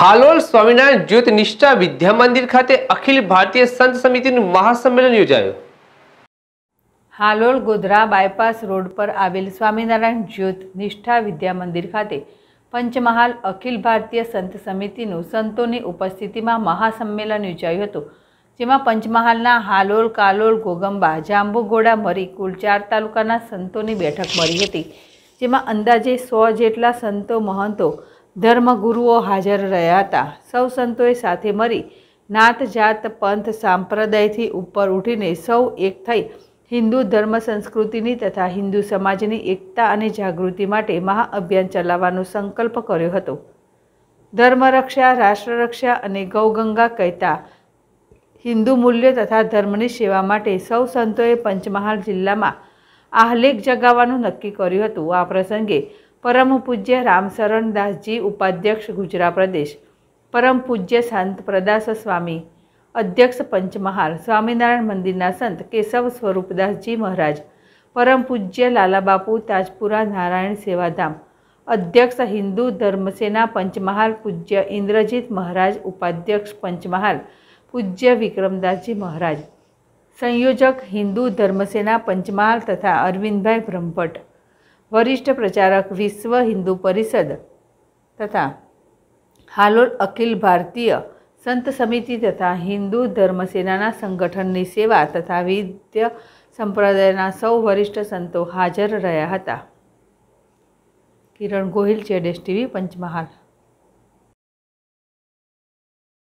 હાલોલ સ્વામિનારાયણ જ્યોત નિષ્ઠા વિદ્યા મંદિર ખાતે અખિલ ભારતીય સંત સમિતિનું મહાસંમેલન યોજાયું હાલોલ ગોધરા બાયપાસ રોડ પર આવેલ સ્વામિનારાયણ જ્યોત નિષ્ઠા વિદ્યા મંદિર ખાતે પંચમહાલ અખિલ ભારતીય સંત સમિતિનું સંતોની ઉપસ્થિતિમાં મહાસંમેલન યોજાયું હતું જેમાં પંચમહાલના હાલોલ કાલોલ ગોગંબા જાંબુગોડા મરી કુલ ચાર તાલુકાના સંતોની બેઠક મળી હતી જેમાં અંદાજે સો જેટલા સંતો મહંતો ધર્મગુરુઓ હાજર રહ્યા હતા સૌ સંતોએ સાથે મળી નાત જાત પંથ સાંપ્રદાયથી ઉપર ઉઠીને સૌ એક થઈ હિન્દુ ધર્મ સંસ્કૃતિની તથા હિન્દુ સમાજની એકતા અને જાગૃતિ માટે મહાઅભિયાન ચલાવવાનો સંકલ્પ કર્યો હતો ધર્મરક્ષા રાષ્ટ્રરક્ષા અને ગૌગંગા કહેતા હિન્દુ મૂલ્યો તથા ધર્મની સેવા માટે સૌ સંતોએ પંચમહાલ જિલ્લામાં આહલેખ જગાવવાનું નક્કી કર્યું હતું આ પ્રસંગે परम पूज्य रामसरण दासजी उपाध्यक्ष गुजरात प्रदेश પરમ પૂજ્ય સંત પ્રદાસ સ્વામી અધ્યક્ષ પંચમહાલ સ્વામિનારાયણ મંદિરના સંત કેશવ સ્વરૂપદાસજી મહારાજ પરમ પૂજ્ય લાલાબાપુ તાજપુરા નારાયણ સેવાધામ અધ્યક્ષ હિન્દુ ધર્મસેના પંચમહાલ પૂજ્ય ઇન્દ્રજીત મહારાજ ઉપાધ્યક્ષ પંચમહાલ પૂજ્ય વિક્રમદાસજી મહારાજ સંયોજક હિન્દુ ધર્મસેના પંચમહાલ તથા અરવિંદભાઈ બ્રહ્મભટ્ટ વરિષ્ઠ પ્રચારક વિશ્વ હિન્દુ પરિષદ તથા હાલોલ અખિલ ભારતીય સંત સમિતિ તથા હિન્દુ ધર્મસેનાના સંગઠનની સેવા તથા વિદ્ય સંપ્રદાયના સૌ વરિષ્ઠ સંતો હાજર રહ્યા હતા કિરણ ગોહિલ ચેડેશ ટીવી પંચમહાલ